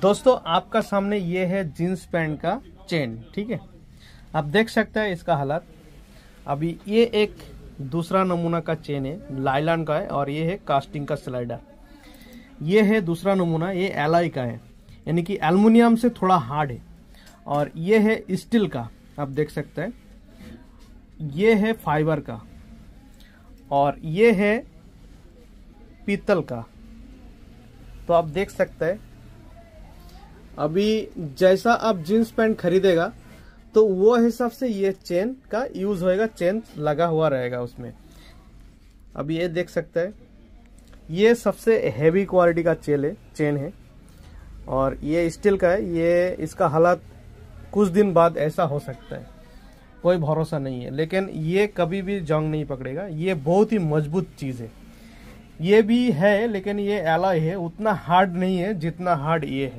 दोस्तों आपका सामने ये है जीन्स पैंट का चेन ठीक है आप देख सकते हैं इसका हालात अभी ये एक दूसरा नमूना का चेन है लाइलान का है और ये है कास्टिंग का स्लाइडर ये है दूसरा नमूना ये एलाई का है यानी कि एलमिनियम से थोड़ा हार्ड है और ये है स्टील का आप देख सकते हैं ये है फाइबर का और ये है पीतल का तो आप देख सकते हैं अभी जैसा आप जीन्स पैंट खरीदेगा तो वो हिसाब से ये चेन का यूज होएगा चेन लगा हुआ रहेगा उसमें अभी ये देख सकते हैं ये सबसे हैवी क्वालिटी का चेल है चेन है और ये स्टील का है ये इसका हालात कुछ दिन बाद ऐसा हो सकता है कोई भरोसा नहीं है लेकिन ये कभी भी जंग नहीं पकड़ेगा ये बहुत ही मजबूत चीज़ है ये भी है लेकिन ये एला है उतना हार्ड नहीं है जितना हार्ड ये है